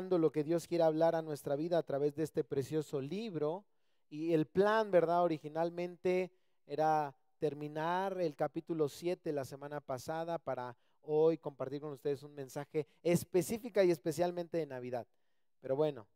lo que Dios quiere hablar a nuestra vida a través de este precioso libro. Y el plan, ¿verdad? Originalmente era terminar el capítulo 7 la semana pasada para hoy compartir con ustedes un mensaje específica y especialmente de Navidad. Pero bueno,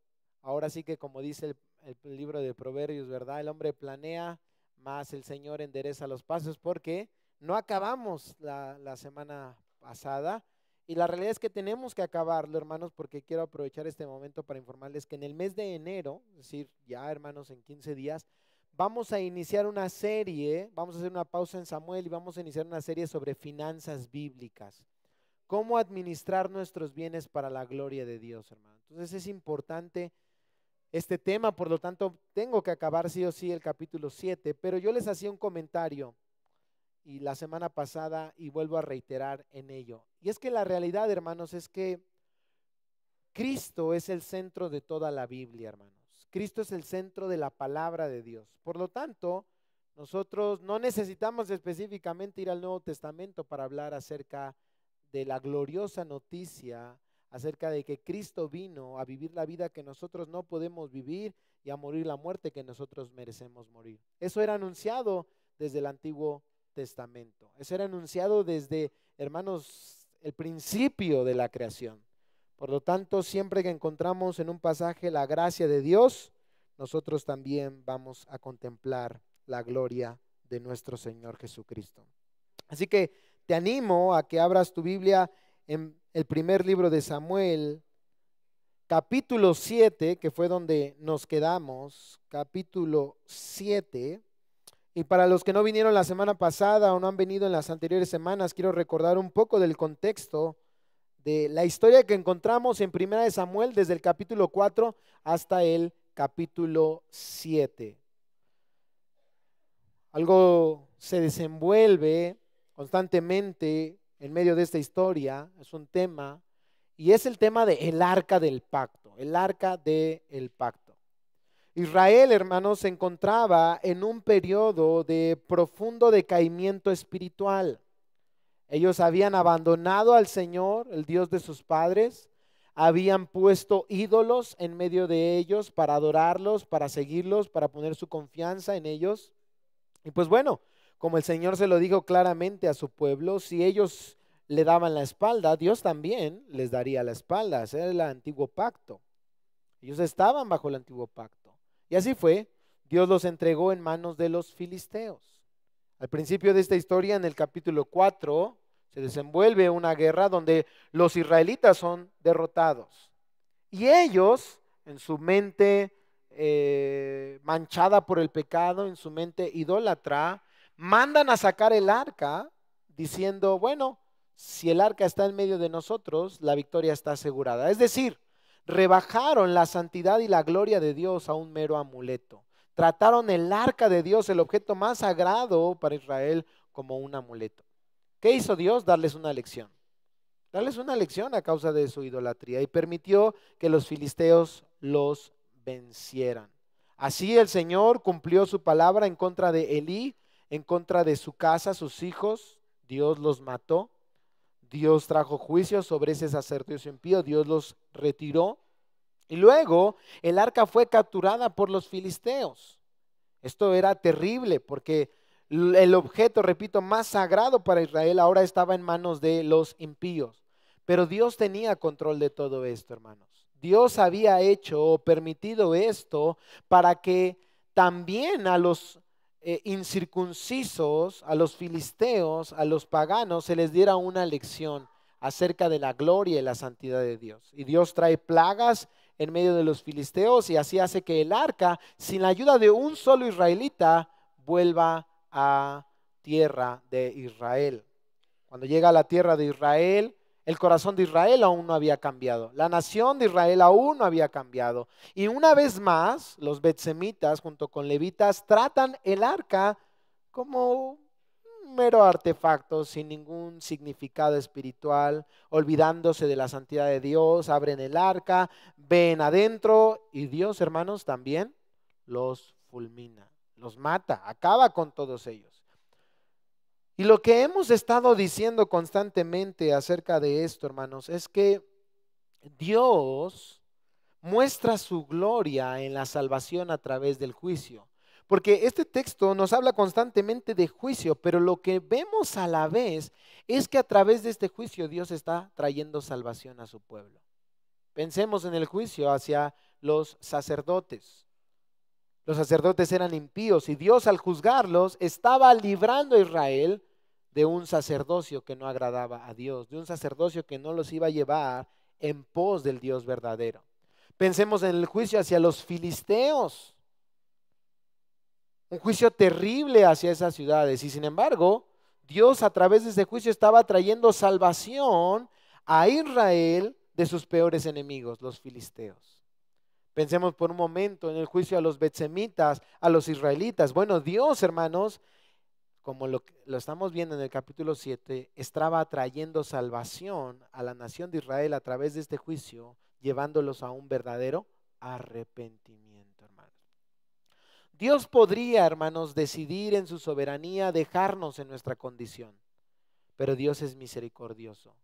ahora sí que como dice el, libro de Proverbios, ¿verdad? El hombre planea, más el Señor endereza los pasos porque no acabamos la semana pasada y la realidad es que tenemos que acabarlo, hermanos, porque quiero aprovechar este momento para informarles que en el mes de enero, es decir, ya hermanos, en 15 días, vamos a iniciar una serie, vamos a hacer una pausa en Samuel y vamos a iniciar una serie sobre finanzas bíblicas. Cómo administrar nuestros bienes para la gloria de Dios, hermano. Entonces es importante este tema, por lo tanto tengo que acabar sí o sí el capítulo 7, pero yo les hacía un comentario y la semana pasada y vuelvo a reiterar en ello. Y es que la realidad, hermanos, es que Cristo es el centro de toda la Biblia, hermanos. Cristo es el centro de la palabra de Dios. Por lo tanto, nosotros no necesitamos específicamente ir al Nuevo Testamento para hablar acerca de la gloriosa noticia acerca de que Cristo vino a vivir la vida que nosotros no podemos vivir y a morir la muerte que nosotros merecemos morir. Eso era anunciado desde el Antiguo Testamento. Eso era anunciado desde, hermanos, el principio de la creación. Por lo tanto, siempre que encontramos en un pasaje la gracia de Dios, nosotros también vamos a contemplar la gloria de nuestro Señor Jesucristo. Así que te animo a que abras tu Biblia en el primer libro de Samuel, capítulo 7, que fue donde nos quedamos, capítulo 7. Y para los que no vinieron la semana pasada o no han venido en las anteriores semanas, quiero recordar un poco del contexto de la historia que encontramos en Primera de Samuel desde el capítulo 4 hasta el capítulo 7. Algo se desenvuelve constantemente en medio de esta historia, es un tema, y es el tema del el arca del pacto, el arca del pacto. Israel, hermanos, se encontraba en un periodo de profundo decaimiento espiritual. Ellos habían abandonado al Señor, el Dios de sus padres, habían puesto ídolos en medio de ellos para adorarlos, para seguirlos, para poner su confianza en ellos. Y pues bueno, como el Señor se lo dijo claramente a su pueblo, si ellos le daban la espalda, Dios también les daría la espalda. Ese era el antiguo pacto. Ellos estaban bajo el antiguo pacto. Y así fue, Dios los entregó en manos de los filisteos. Al principio de esta historia, en el capítulo 4, se desenvuelve una guerra donde los israelitas son derrotados. Y ellos, en su mente eh, manchada por el pecado, en su mente idólatra, mandan a sacar el arca diciendo, bueno, si el arca está en medio de nosotros, la victoria está asegurada. Es decir, rebajaron la santidad y la gloria de Dios a un mero amuleto. Trataron el arca de Dios, el objeto más sagrado para Israel, como un amuleto. ¿Qué hizo Dios? Darles una lección. Darles una lección a causa de su idolatría y permitió que los filisteos los vencieran. Así el Señor cumplió su palabra en contra de Elí, en contra de su casa, sus hijos. Dios los mató. Dios trajo juicio sobre ese sacerdocio impío. Dios los retiró. Y luego el arca fue capturada por los filisteos. Esto era terrible porque el objeto, repito, más sagrado para Israel ahora estaba en manos de los impíos. Pero Dios tenía control de todo esto, hermanos. Dios había hecho o permitido esto para que también a los eh, incircuncisos, a los filisteos, a los paganos, se les diera una lección acerca de la gloria y la santidad de Dios. Y Dios trae plagas en medio de los filisteos y así hace que el arca, sin la ayuda de un solo israelita, vuelva a tierra de Israel. Cuando llega a la tierra de Israel, el corazón de Israel aún no había cambiado. La nación de Israel aún no había cambiado. Y una vez más, los betsemitas junto con levitas tratan el arca como mero artefacto sin ningún significado espiritual, olvidándose de la santidad de Dios, abren el arca, ven adentro y Dios, hermanos, también los fulmina, los mata, acaba con todos ellos. Y lo que hemos estado diciendo constantemente acerca de esto, hermanos, es que Dios muestra su gloria en la salvación a través del juicio porque este texto nos habla constantemente de juicio, pero lo que vemos a la vez es que a través de este juicio Dios está trayendo salvación a su pueblo. Pensemos en el juicio hacia los sacerdotes. Los sacerdotes eran impíos y Dios al juzgarlos estaba librando a Israel de un sacerdocio que no agradaba a Dios, de un sacerdocio que no los iba a llevar en pos del Dios verdadero. Pensemos en el juicio hacia los filisteos un juicio terrible hacia esas ciudades. Y sin embargo, Dios a través de ese juicio estaba trayendo salvación a Israel de sus peores enemigos, los filisteos. Pensemos por un momento en el juicio a los betsemitas, a los israelitas. Bueno, Dios, hermanos, como lo, lo estamos viendo en el capítulo 7, estaba trayendo salvación a la nación de Israel a través de este juicio, llevándolos a un verdadero arrepentimiento. Dios podría, hermanos, decidir en su soberanía dejarnos en nuestra condición, pero Dios es misericordioso.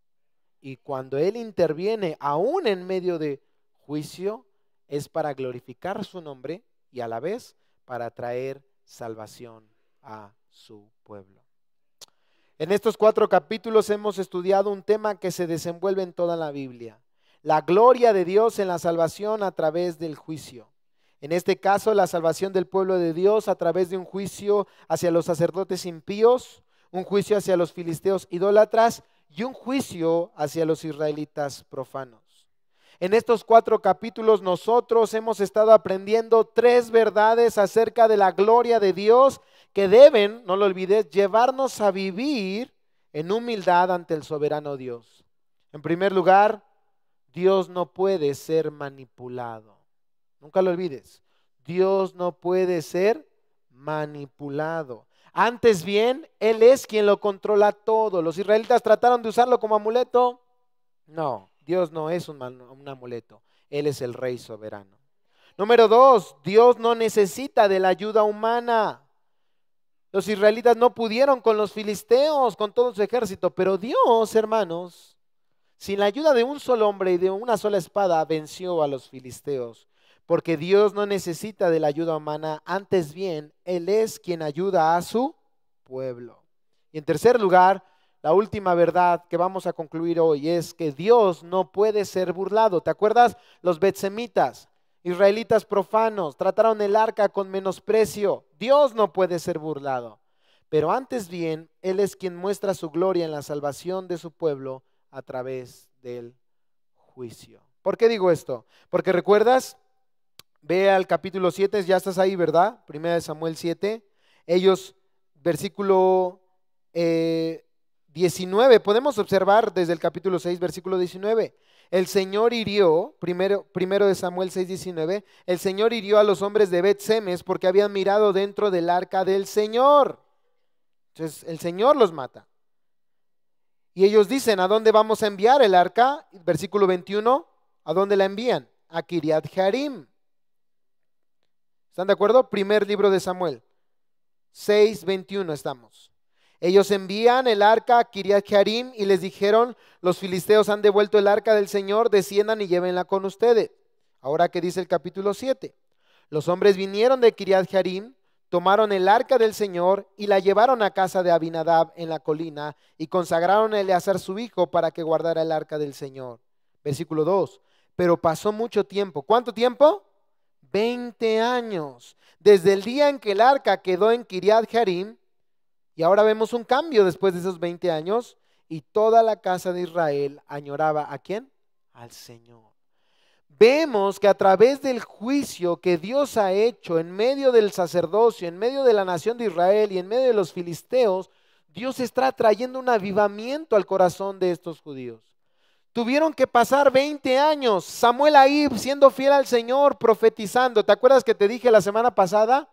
Y cuando Él interviene, aún en medio de juicio, es para glorificar su nombre y a la vez para traer salvación a su pueblo. En estos cuatro capítulos hemos estudiado un tema que se desenvuelve en toda la Biblia, la gloria de Dios en la salvación a través del juicio. En este caso, la salvación del pueblo de Dios a través de un juicio hacia los sacerdotes impíos, un juicio hacia los filisteos idólatras y un juicio hacia los israelitas profanos. En estos cuatro capítulos nosotros hemos estado aprendiendo tres verdades acerca de la gloria de Dios que deben, no lo olvides, llevarnos a vivir en humildad ante el soberano Dios. En primer lugar, Dios no puede ser manipulado. Nunca lo olvides. Dios no puede ser manipulado. Antes bien, Él es quien lo controla todo. ¿Los israelitas trataron de usarlo como amuleto? No, Dios no es un, amuleto. Él es el rey soberano. Número dos, Dios no necesita de la ayuda humana. Los israelitas no pudieron con los filisteos, con todo su ejército, pero Dios, hermanos, sin la ayuda de un solo hombre y de una sola espada, venció a los filisteos porque Dios no necesita de la ayuda humana, antes bien, Él es quien ayuda a su pueblo. Y en tercer lugar, la última verdad que vamos a concluir hoy es que Dios no puede ser burlado. ¿Te acuerdas? Los betsemitas, israelitas profanos, trataron el arca con menosprecio. Dios no puede ser burlado. Pero antes bien, Él es quien muestra su gloria en la salvación de su pueblo a través del juicio. ¿Por qué digo esto? Porque recuerdas, Ve al capítulo 7, ya estás ahí, ¿verdad? Primera de Samuel 7. Ellos, versículo 19, eh, podemos observar desde el capítulo 6, versículo 19. El Señor hirió, primero, primero de Samuel 6, 19, el Señor hirió a los hombres de Bet-Semes porque habían mirado dentro del arca del Señor. Entonces, el Señor los mata. Y ellos dicen, ¿a dónde vamos a enviar el arca? Versículo 21, ¿a dónde la envían? A Kiriat Harim. ¿Están de acuerdo? Primer libro de Samuel. 6:21 estamos. Ellos envían el arca a Kiriat y les dijeron, los filisteos han devuelto el arca del Señor, desciendan y llévenla con ustedes. Ahora ¿qué dice el capítulo 7. Los hombres vinieron de Kiriat tomaron el arca del Señor y la llevaron a casa de Abinadab en la colina y consagraron a Eleazar su hijo para que guardara el arca del Señor. Versículo 2. Pero pasó mucho tiempo. ¿Cuánto tiempo? 20 años, desde el día en que el arca quedó en Kiriat Jarim, y ahora vemos un cambio después de esos 20 años, y toda la casa de Israel añoraba a quién? Al Señor. Vemos que a través del juicio que Dios ha hecho en medio del sacerdocio, en medio de la nación de Israel y en medio de los filisteos, Dios está trayendo un avivamiento al corazón de estos judíos. Tuvieron que pasar 20 años. Samuel ahí siendo fiel al Señor, profetizando. ¿Te acuerdas que te dije la semana pasada?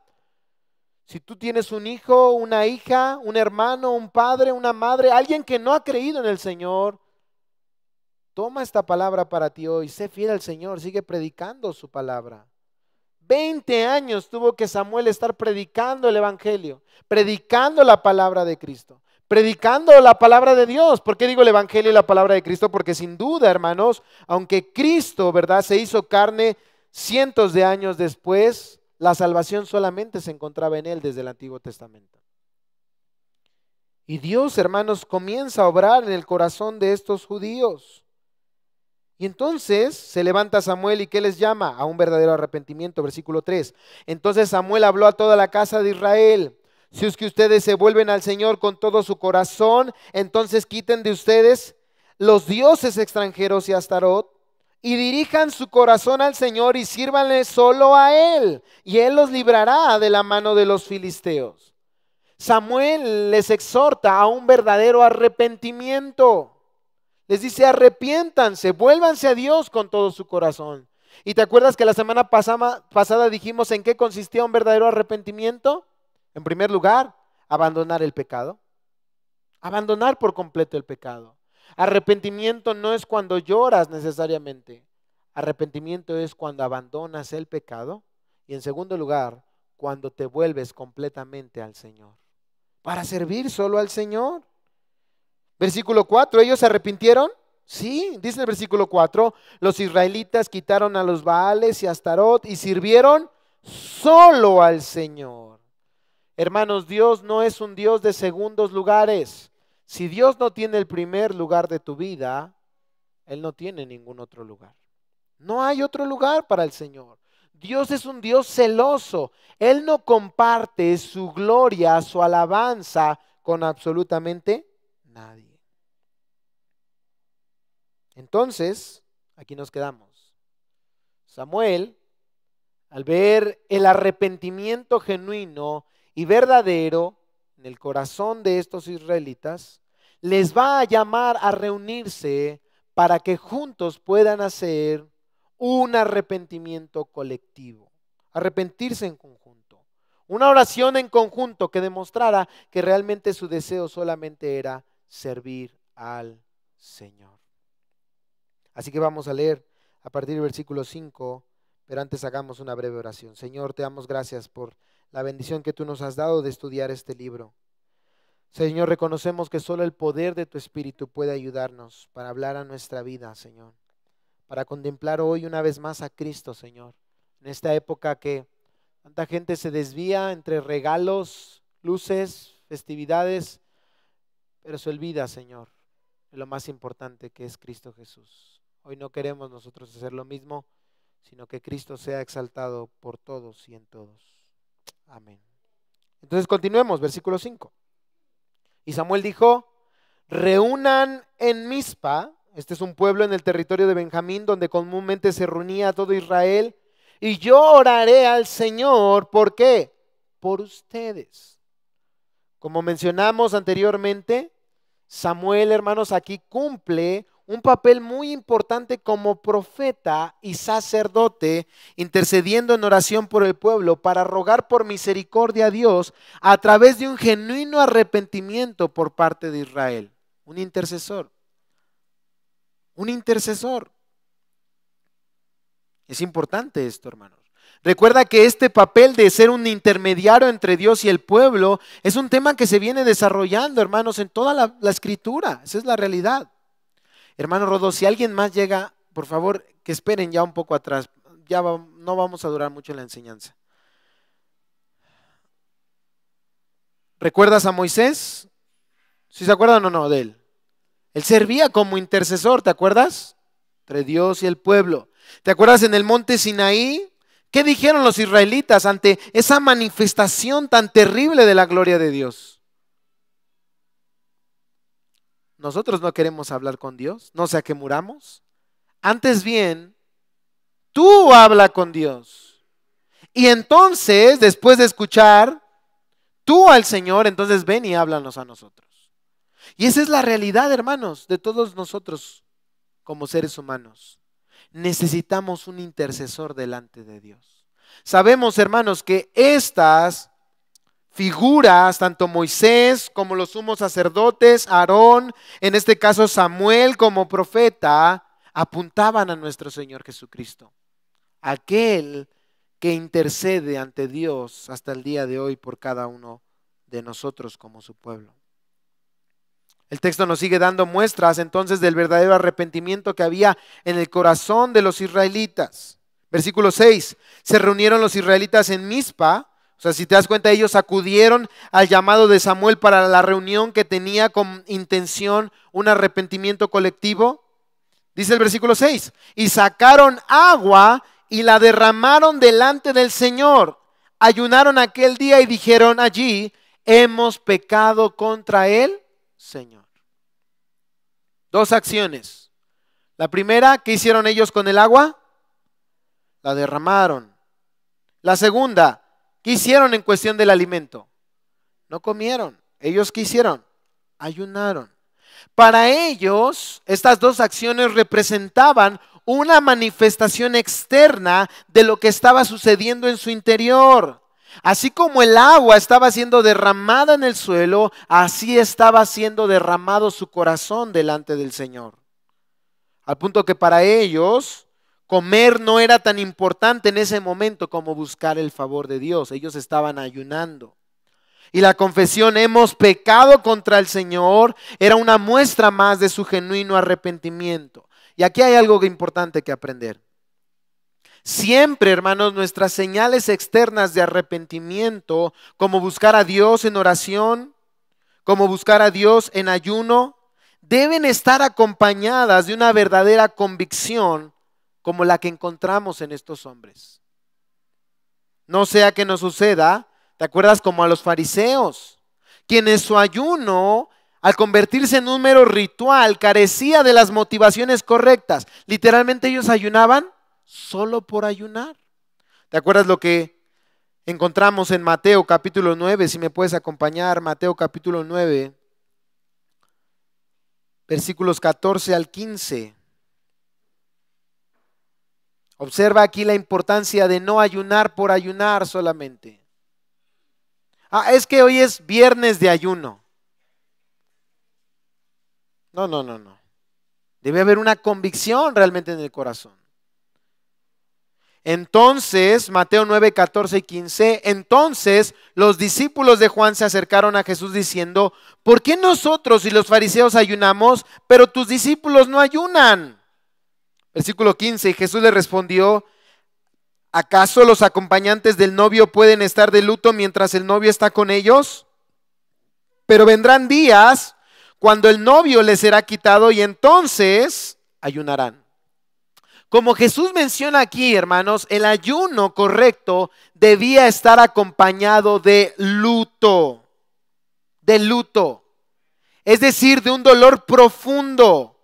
Si tú tienes un hijo, una hija, un hermano, un padre, una madre, alguien que no ha creído en el Señor, toma esta palabra para ti hoy. Sé fiel al Señor, sigue predicando su palabra. 20 años tuvo que Samuel estar predicando el Evangelio, predicando la palabra de Cristo predicando la palabra de Dios. ¿Por qué digo el Evangelio y la palabra de Cristo? Porque sin duda, hermanos, aunque Cristo, ¿verdad?, se hizo carne cientos de años después, la salvación solamente se encontraba en Él desde el Antiguo Testamento. Y Dios, hermanos, comienza a obrar en el corazón de estos judíos. Y entonces se levanta Samuel y ¿qué les llama? A un verdadero arrepentimiento, versículo 3. Entonces Samuel habló a toda la casa de Israel si es que ustedes se vuelven al Señor con todo su corazón, entonces quiten de ustedes los dioses extranjeros y Astarot y dirijan su corazón al Señor y sírvanle solo a Él, y Él los librará de la mano de los filisteos. Samuel les exhorta a un verdadero arrepentimiento. Les dice, arrepiéntanse, vuélvanse a Dios con todo su corazón. ¿Y te acuerdas que la semana pasada dijimos en qué consistía un verdadero arrepentimiento? En primer lugar, abandonar el pecado. Abandonar por completo el pecado. Arrepentimiento no es cuando lloras necesariamente. Arrepentimiento es cuando abandonas el pecado. Y en segundo lugar, cuando te vuelves completamente al Señor. Para servir solo al Señor. Versículo 4, ¿ellos se arrepintieron? Sí, dice el versículo 4, los israelitas quitaron a los Baales y a Astarot y sirvieron solo al Señor. Hermanos, Dios no es un Dios de segundos lugares. Si Dios no tiene el primer lugar de tu vida, Él no tiene ningún otro lugar. No hay otro lugar para el Señor. Dios es un Dios celoso. Él no comparte su gloria, su alabanza con absolutamente nadie. Entonces, aquí nos quedamos. Samuel, al ver el arrepentimiento genuino, y verdadero en el corazón de estos israelitas, les va a llamar a reunirse para que juntos puedan hacer un arrepentimiento colectivo, arrepentirse en conjunto, una oración en conjunto que demostrara que realmente su deseo solamente era servir al Señor. Así que vamos a leer a partir del versículo 5, pero antes hagamos una breve oración. Señor, te damos gracias por la bendición que tú nos has dado de estudiar este libro. Señor, reconocemos que solo el poder de tu Espíritu puede ayudarnos para hablar a nuestra vida, Señor, para contemplar hoy una vez más a Cristo, Señor, en esta época que tanta gente se desvía entre regalos, luces, festividades, pero se olvida, Señor, de lo más importante que es Cristo Jesús. Hoy no queremos nosotros hacer lo mismo, sino que Cristo sea exaltado por todos y en todos. Amén. Entonces continuemos, versículo 5. Y Samuel dijo, reúnan en Mizpa, este es un pueblo en el territorio de Benjamín donde comúnmente se reunía todo Israel, y yo oraré al Señor, ¿por qué? Por ustedes. Como mencionamos anteriormente, Samuel, hermanos, aquí cumple un papel muy importante como profeta y sacerdote, intercediendo en oración por el pueblo para rogar por misericordia a Dios a través de un genuino arrepentimiento por parte de Israel. Un intercesor. Un intercesor. Es importante esto, hermanos. Recuerda que este papel de ser un intermediario entre Dios y el pueblo es un tema que se viene desarrollando, hermanos, en toda la, escritura. Esa es la realidad. Hermano Rodo, si alguien más llega, por favor, que esperen ya un poco atrás. Ya no vamos a durar mucho en la enseñanza. ¿Recuerdas a Moisés? ¿Si se acuerdan o no de él? Él servía como intercesor, ¿te acuerdas? Entre Dios y el pueblo. ¿Te acuerdas en el monte Sinaí? ¿Qué dijeron los israelitas ante esa manifestación tan terrible de la gloria de Dios? Nosotros no queremos hablar con Dios, no sea que muramos. Antes bien, tú habla con Dios. Y entonces, después de escuchar tú al Señor, entonces ven y háblanos a nosotros. Y esa es la realidad, hermanos, de todos nosotros como seres humanos. Necesitamos un intercesor delante de Dios. Sabemos, hermanos, que estas figuras, tanto Moisés como los sumos sacerdotes, Aarón, en este caso Samuel como profeta, apuntaban a nuestro Señor Jesucristo, aquel que intercede ante Dios hasta el día de hoy por cada uno de nosotros como su pueblo. El texto nos sigue dando muestras entonces del verdadero arrepentimiento que había en el corazón de los israelitas. Versículo 6. Se reunieron los israelitas en Mizpa o sea, si te das cuenta, ellos acudieron al llamado de Samuel para la reunión que tenía con intención un arrepentimiento colectivo. Dice el versículo 6, y sacaron agua y la derramaron delante del Señor. Ayunaron aquel día y dijeron allí, hemos pecado contra el Señor. Dos acciones. La primera, ¿qué hicieron ellos con el agua? La derramaron. La segunda, ¿Qué hicieron en cuestión del alimento? No comieron. ¿Ellos qué hicieron? Ayunaron. Para ellos, estas dos acciones representaban una manifestación externa de lo que estaba sucediendo en su interior. Así como el agua estaba siendo derramada en el suelo, así estaba siendo derramado su corazón delante del Señor. Al punto que para ellos Comer no era tan importante en ese momento como buscar el favor de Dios. Ellos estaban ayunando. Y la confesión, hemos pecado contra el Señor, era una muestra más de su genuino arrepentimiento. Y aquí hay algo importante que aprender. Siempre, hermanos, nuestras señales externas de arrepentimiento, como buscar a Dios en oración, como buscar a Dios en ayuno, deben estar acompañadas de una verdadera convicción como la que encontramos en estos hombres. No sea que nos suceda, ¿te acuerdas como a los fariseos, quienes su ayuno, al convertirse en un mero ritual, carecía de las motivaciones correctas? Literalmente ellos ayunaban solo por ayunar. ¿Te acuerdas lo que encontramos en Mateo capítulo 9? Si me puedes acompañar, Mateo capítulo 9, versículos 14 al 15. Observa aquí la importancia de no ayunar por ayunar solamente. Ah, es que hoy es viernes de ayuno. No, no, no, no. Debe haber una convicción realmente en el corazón. Entonces, Mateo 9, 14 y 15, entonces los discípulos de Juan se acercaron a Jesús diciendo, ¿por qué nosotros y los fariseos ayunamos, pero tus discípulos no ayunan? Versículo 15, Jesús le respondió, ¿acaso los acompañantes del novio pueden estar de luto mientras el novio está con ellos? Pero vendrán días cuando el novio les será quitado y entonces ayunarán. Como Jesús menciona aquí, hermanos, el ayuno correcto debía estar acompañado de luto, de luto, es decir, de un dolor profundo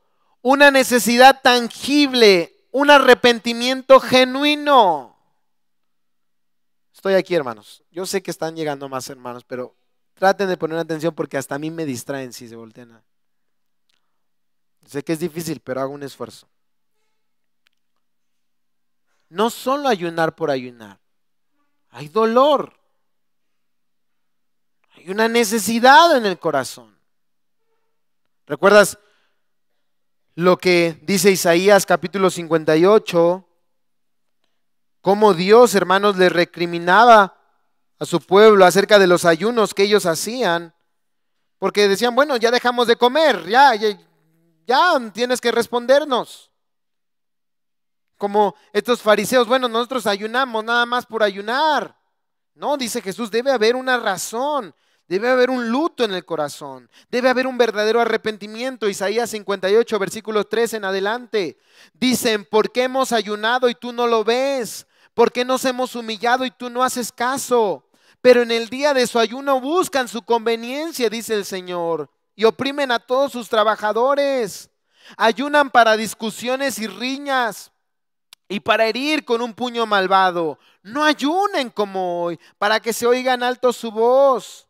una necesidad tangible, un arrepentimiento genuino. Estoy aquí, hermanos. Yo sé que están llegando más hermanos, pero traten de poner atención porque hasta a mí me distraen si se voltean. Sé que es difícil, pero hago un esfuerzo. No solo ayunar por ayunar, hay dolor. Hay una necesidad en el corazón. ¿Recuerdas lo que dice Isaías capítulo 58, cómo Dios, hermanos, le recriminaba a su pueblo acerca de los ayunos que ellos hacían, porque decían, bueno, ya dejamos de comer, ya, ya, ya tienes que respondernos. Como estos fariseos, bueno, nosotros ayunamos nada más por ayunar. No, dice Jesús, debe haber una razón. Debe haber un luto en el corazón. Debe haber un verdadero arrepentimiento. Isaías 58, versículos 3 en adelante. Dicen, ¿por qué hemos ayunado y tú no lo ves? ¿Por qué nos hemos humillado y tú no haces caso? Pero en el día de su ayuno buscan su conveniencia, dice el Señor, y oprimen a todos sus trabajadores. Ayunan para discusiones y riñas, y para herir con un puño malvado. No ayunen como hoy, para que se oigan alto su voz.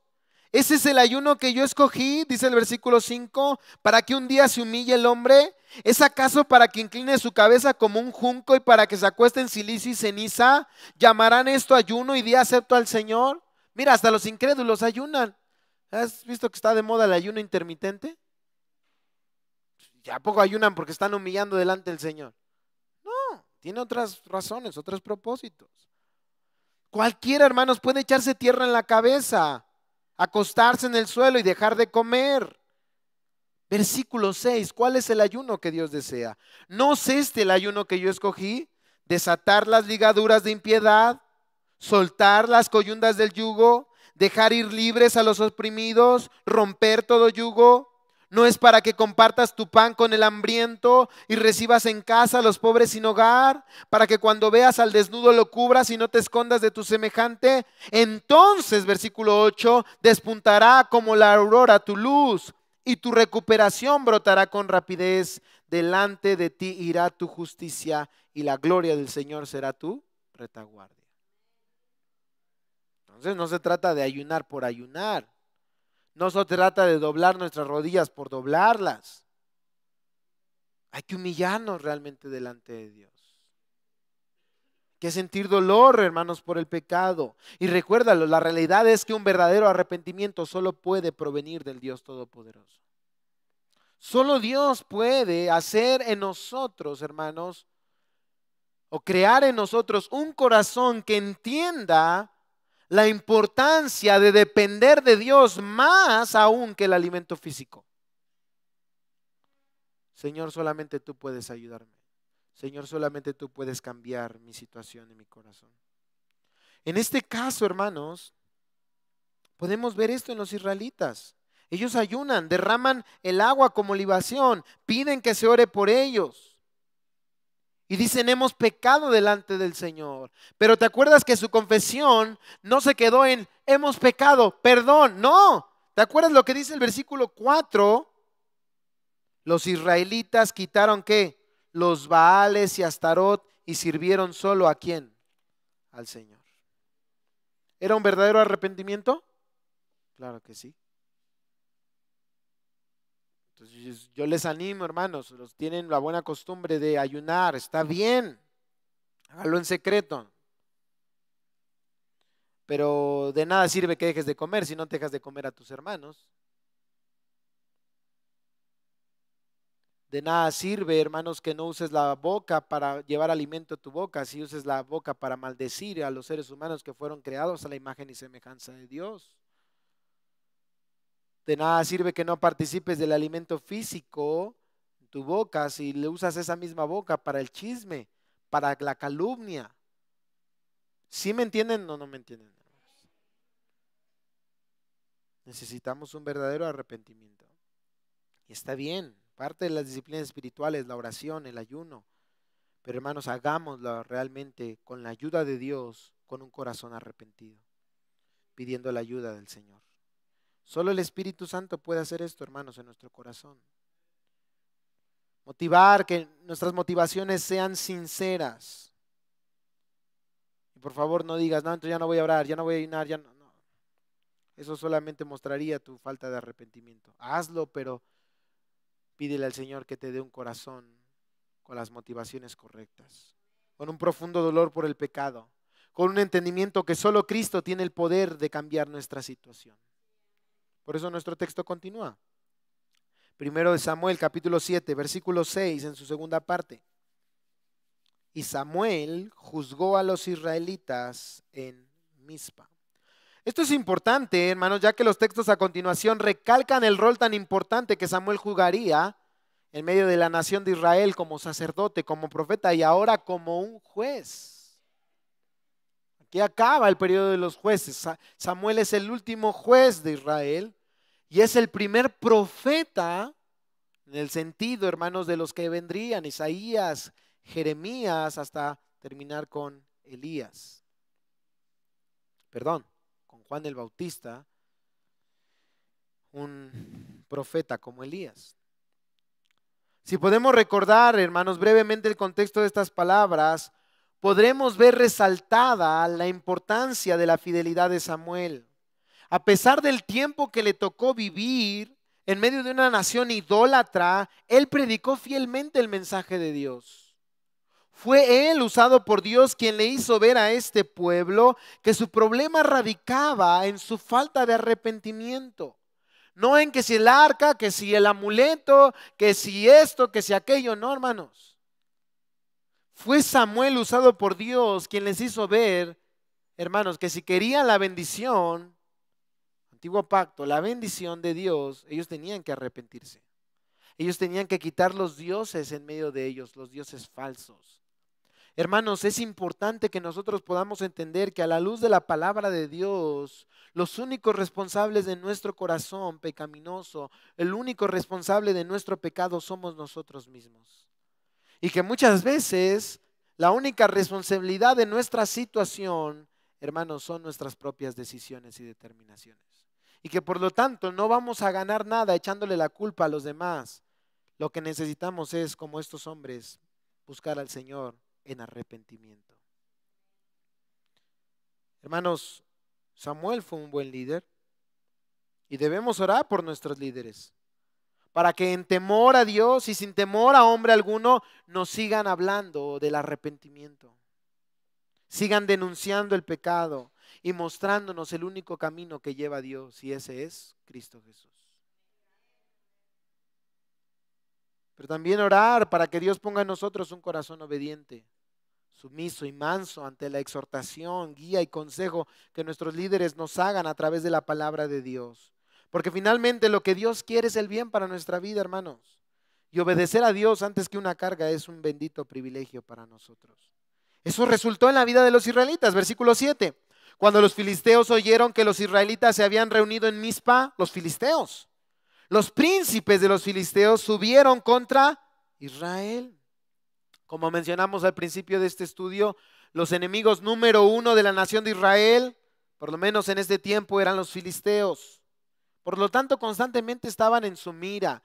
Ese es el ayuno que yo escogí, dice el versículo 5, para que un día se humille el hombre. ¿Es acaso para que incline su cabeza como un junco y para que se acueste en silicio y ceniza? ¿Llamarán esto ayuno y día acepto al Señor? Mira, hasta los incrédulos ayunan. ¿Has visto que está de moda el ayuno intermitente? ¿Ya poco ayunan porque están humillando delante del Señor? No, tiene otras razones, otros propósitos. Cualquiera, hermanos, puede echarse tierra en la cabeza acostarse en el suelo y dejar de comer. Versículo 6, ¿cuál es el ayuno que Dios desea? ¿No es este el ayuno que yo escogí? Desatar las ligaduras de impiedad, soltar las coyundas del yugo, dejar ir libres a los oprimidos, romper todo yugo. No es para que compartas tu pan con el hambriento y recibas en casa a los pobres sin hogar, para que cuando veas al desnudo lo cubras y no te escondas de tu semejante. Entonces, versículo 8, despuntará como la aurora tu luz y tu recuperación brotará con rapidez. Delante de ti irá tu justicia y la gloria del Señor será tu retaguardia. Entonces no se trata de ayunar por ayunar. No se trata de doblar nuestras rodillas por doblarlas. Hay que humillarnos realmente delante de Dios. Hay que sentir dolor, hermanos, por el pecado. Y recuérdalo, la realidad es que un verdadero arrepentimiento solo puede provenir del Dios Todopoderoso. Solo Dios puede hacer en nosotros, hermanos, o crear en nosotros un corazón que entienda la importancia de depender de Dios más aún que el alimento físico. Señor, solamente tú puedes ayudarme. Señor, solamente tú puedes cambiar mi situación y mi corazón. En este caso, hermanos, podemos ver esto en los israelitas. Ellos ayunan, derraman el agua como libación, piden que se ore por ellos. Y dicen, hemos pecado delante del Señor. Pero te acuerdas que su confesión no se quedó en, hemos pecado, perdón, no. ¿Te acuerdas lo que dice el versículo 4? Los israelitas quitaron qué? Los Baales y Astarot y sirvieron solo a quién? Al Señor. ¿Era un verdadero arrepentimiento? Claro que sí. Entonces yo les animo, hermanos, los tienen la buena costumbre de ayunar, está bien, hágalo en secreto. Pero de nada sirve que dejes de comer si no te dejas de comer a tus hermanos. De nada sirve, hermanos, que no uses la boca para llevar alimento a tu boca, si uses la boca para maldecir a los seres humanos que fueron creados a la imagen y semejanza de Dios. De nada sirve que no participes del alimento físico, en tu boca, si le usas esa misma boca para el chisme, para la calumnia. ¿Sí me entienden? No, no me entienden. Necesitamos un verdadero arrepentimiento. Y está bien, parte de las disciplinas espirituales, la oración, el ayuno. Pero hermanos, hagámoslo realmente con la ayuda de Dios, con un corazón arrepentido, pidiendo la ayuda del Señor. Solo el Espíritu Santo puede hacer esto, hermanos, en nuestro corazón. Motivar que nuestras motivaciones sean sinceras. Y por favor no digas, no, entonces ya no voy a orar, ya no voy a ayunar, ya no. no. Eso solamente mostraría tu falta de arrepentimiento. Hazlo, pero pídele al Señor que te dé un corazón con las motivaciones correctas, con un profundo dolor por el pecado, con un entendimiento que solo Cristo tiene el poder de cambiar nuestra situación. Por eso nuestro texto continúa. Primero de Samuel capítulo 7, versículo 6 en su segunda parte. Y Samuel juzgó a los israelitas en Mizpa. Esto es importante, hermanos, ya que los textos a continuación recalcan el rol tan importante que Samuel jugaría en medio de la nación de Israel como sacerdote, como profeta y ahora como un juez. Y acaba el periodo de los jueces. Samuel es el último juez de Israel y es el primer profeta, en el sentido, hermanos, de los que vendrían, Isaías, Jeremías, hasta terminar con Elías. Perdón, con Juan el Bautista, un profeta como Elías. Si podemos recordar, hermanos, brevemente el contexto de estas palabras, podremos ver resaltada la importancia de la fidelidad de Samuel. A pesar del tiempo que le tocó vivir en medio de una nación idólatra, él predicó fielmente el mensaje de Dios. Fue él usado por Dios quien le hizo ver a este pueblo que su problema radicaba en su falta de arrepentimiento. No en que si el arca, que si el amuleto, que si esto, que si aquello, no, hermanos fue Samuel usado por Dios quien les hizo ver, hermanos, que si querían la bendición, antiguo pacto, la bendición de Dios, ellos tenían que arrepentirse. Ellos tenían que quitar los dioses en medio de ellos, los dioses falsos. Hermanos, es importante que nosotros podamos entender que a la luz de la palabra de Dios, los únicos responsables de nuestro corazón pecaminoso, el único responsable de nuestro pecado somos nosotros mismos. Y que muchas veces la única responsabilidad de nuestra situación, hermanos, son nuestras propias decisiones y determinaciones. Y que por lo tanto no vamos a ganar nada echándole la culpa a los demás. Lo que necesitamos es, como estos hombres, buscar al Señor en arrepentimiento. Hermanos, Samuel fue un buen líder y debemos orar por nuestros líderes para que en temor a Dios y sin temor a hombre alguno nos sigan hablando del arrepentimiento, sigan denunciando el pecado y mostrándonos el único camino que lleva a Dios, y ese es Cristo Jesús. Pero también orar para que Dios ponga en nosotros un corazón obediente, sumiso y manso ante la exhortación, guía y consejo que nuestros líderes nos hagan a través de la palabra de Dios porque finalmente lo que Dios quiere es el bien para nuestra vida, hermanos. Y obedecer a Dios antes que una carga es un bendito privilegio para nosotros. Eso resultó en la vida de los israelitas, versículo 7. Cuando los filisteos oyeron que los israelitas se habían reunido en mispa, los filisteos, los príncipes de los filisteos subieron contra Israel. Como mencionamos al principio de este estudio, los enemigos número uno de la nación de Israel, por lo menos en este tiempo, eran los filisteos. Por lo tanto, constantemente estaban en su mira,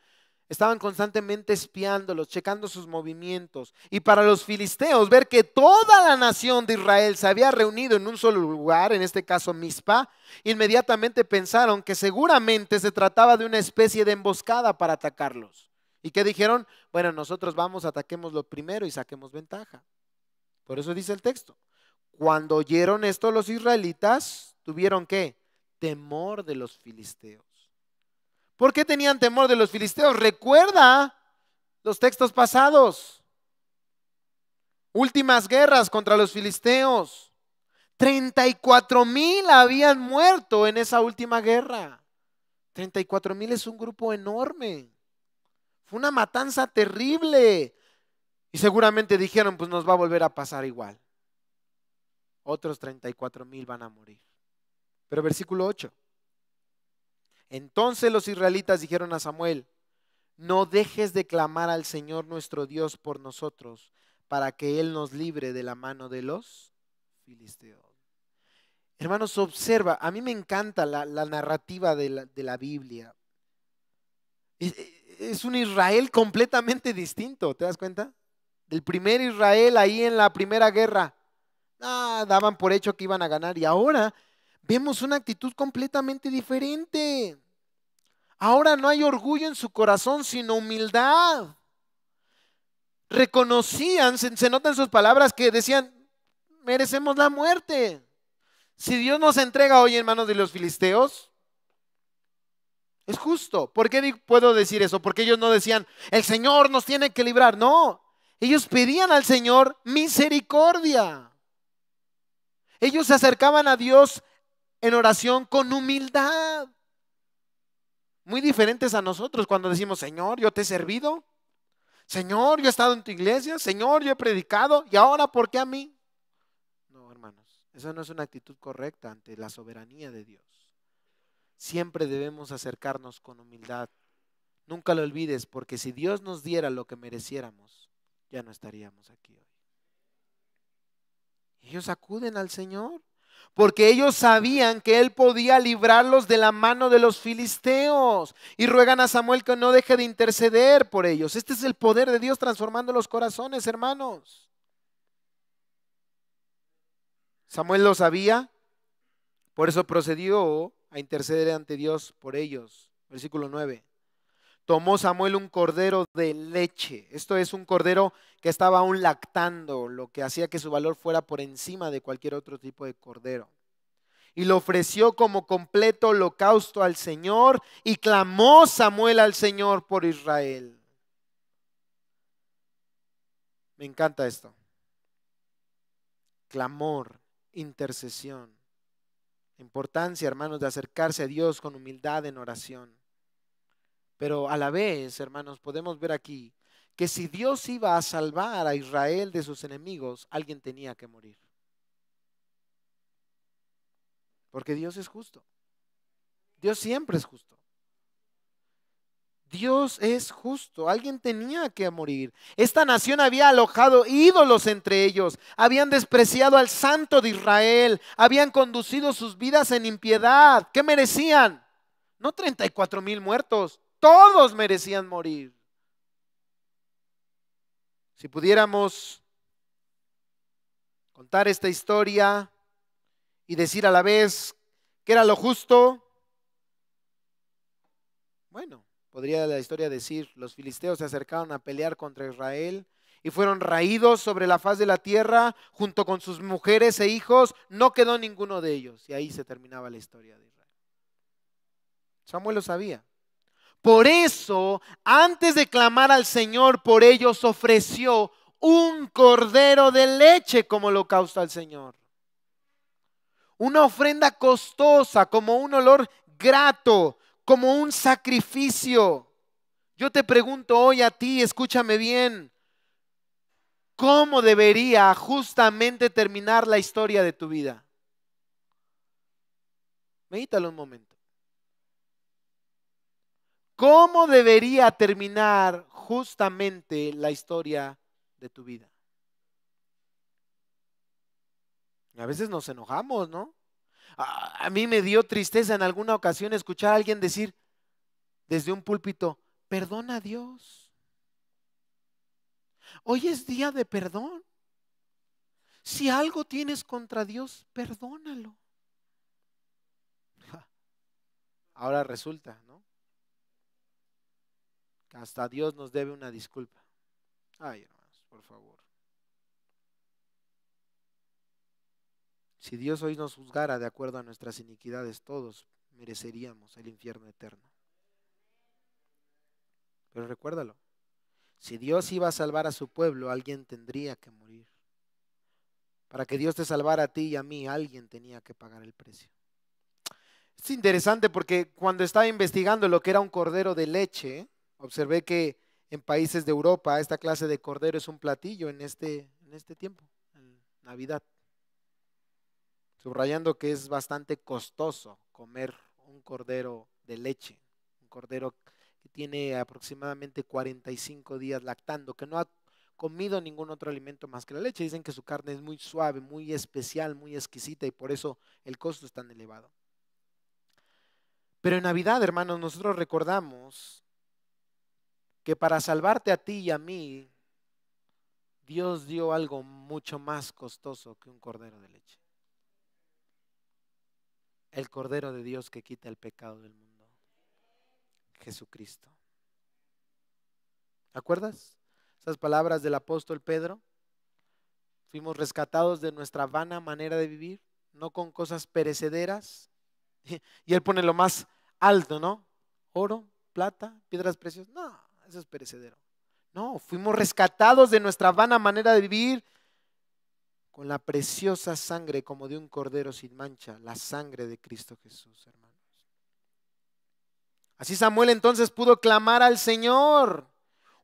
estaban constantemente espiándolos, checando sus movimientos. Y para los filisteos, ver que toda la nación de Israel se había reunido en un solo lugar, en este caso Mizpa, inmediatamente pensaron que seguramente se trataba de una especie de emboscada para atacarlos. ¿Y qué dijeron? Bueno, nosotros vamos, ataquemos lo primero y saquemos ventaja. Por eso dice el texto. Cuando oyeron esto los israelitas, tuvieron qué? Temor de los filisteos. ¿Por qué tenían temor de los filisteos? Recuerda los textos pasados. Últimas guerras contra los filisteos. 34 mil habían muerto en esa última guerra. 34 mil es un grupo enorme. Fue una matanza terrible. Y seguramente dijeron, pues nos va a volver a pasar igual. Otros 34 mil van a morir. Pero versículo 8. Entonces los israelitas dijeron a Samuel, no dejes de clamar al Señor nuestro Dios por nosotros, para que Él nos libre de la mano de los filisteos. Hermanos, observa, a mí me encanta la, narrativa de la, Biblia. E, e, es, un Israel completamente distinto, ¿te das cuenta? Del primer Israel ahí en la primera guerra. Ah, daban por hecho que iban a ganar y ahora vemos una actitud completamente diferente. Ahora no hay orgullo en su corazón, sino humildad. Reconocían, se, notan sus palabras que decían, merecemos la muerte. Si Dios nos entrega hoy en manos de los filisteos, es justo. ¿Por qué puedo decir eso? Porque ellos no decían, el Señor nos tiene que librar. No, ellos pedían al Señor misericordia. Ellos se acercaban a Dios en oración con humildad. Muy diferentes a nosotros cuando decimos, Señor, yo te he servido. Señor, yo he estado en tu iglesia. Señor, yo he predicado. ¿Y ahora por qué a mí? No, hermanos, esa no es una actitud correcta ante la soberanía de Dios. Siempre debemos acercarnos con humildad. Nunca lo olvides, porque si Dios nos diera lo que mereciéramos, ya no estaríamos aquí hoy. Ellos acuden al Señor porque ellos sabían que él podía librarlos de la mano de los filisteos. Y ruegan a Samuel que no deje de interceder por ellos. Este es el poder de Dios transformando los corazones, hermanos. Samuel lo sabía, por eso procedió a interceder ante Dios por ellos. Versículo 9 tomó Samuel un cordero de leche. Esto es un cordero que estaba aún lactando, lo que hacía que su valor fuera por encima de cualquier otro tipo de cordero. Y lo ofreció como completo holocausto al Señor y clamó Samuel al Señor por Israel. Me encanta esto. Clamor, intercesión. Importancia, hermanos, de acercarse a Dios con humildad en oración. Pero a la vez, hermanos, podemos ver aquí que si Dios iba a salvar a Israel de sus enemigos, alguien tenía que morir. Porque Dios es justo. Dios siempre es justo. Dios es justo. Alguien tenía que morir. Esta nación había alojado ídolos entre ellos. Habían despreciado al santo de Israel. Habían conducido sus vidas en impiedad. ¿Qué merecían? No 34 mil muertos. Todos merecían morir. Si pudiéramos contar esta historia y decir a la vez que era lo justo, bueno, podría la historia decir, los filisteos se acercaron a pelear contra Israel y fueron raídos sobre la faz de la tierra junto con sus mujeres e hijos, no quedó ninguno de ellos. Y ahí se terminaba la historia de Israel. Samuel lo sabía. Por eso, antes de clamar al Señor por ellos, ofreció un cordero de leche como holocausto al Señor. Una ofrenda costosa, como un olor grato, como un sacrificio. Yo te pregunto hoy a ti, escúchame bien, ¿cómo debería justamente terminar la historia de tu vida? Medítalo un momento. ¿Cómo debería terminar justamente la historia de tu vida? A veces nos enojamos, ¿no? A, mí me dio tristeza en alguna ocasión escuchar a alguien decir desde un púlpito, perdona a Dios. Hoy es día de perdón. Si algo tienes contra Dios, perdónalo. Ahora resulta, ¿no? Hasta Dios nos debe una disculpa. Ay, hermanos, por favor. Si Dios hoy nos juzgara de acuerdo a nuestras iniquidades, todos mereceríamos el infierno eterno. Pero recuérdalo, si Dios iba a salvar a su pueblo, alguien tendría que morir. Para que Dios te salvara a ti y a mí, alguien tenía que pagar el precio. Es interesante porque cuando estaba investigando lo que era un cordero de leche, Observé que en países de Europa esta clase de cordero es un platillo en este, en este tiempo, en Navidad. Subrayando que es bastante costoso comer un cordero de leche, un cordero que tiene aproximadamente 45 días lactando, que no ha comido ningún otro alimento más que la leche. Dicen que su carne es muy suave, muy especial, muy exquisita y por eso el costo es tan elevado. Pero en Navidad, hermanos, nosotros recordamos que para salvarte a ti y a mí, Dios dio algo mucho más costoso que un cordero de leche. El cordero de Dios que quita el pecado del mundo. Jesucristo. acuerdas? Esas palabras del apóstol Pedro. Fuimos rescatados de nuestra vana manera de vivir, no con cosas perecederas. Y él pone lo más alto, ¿no? Oro, plata, piedras preciosas. No, es perecedero. No, fuimos rescatados de nuestra vana manera de vivir con la preciosa sangre como de un cordero sin mancha, la sangre de Cristo Jesús, hermanos. Así Samuel entonces pudo clamar al Señor.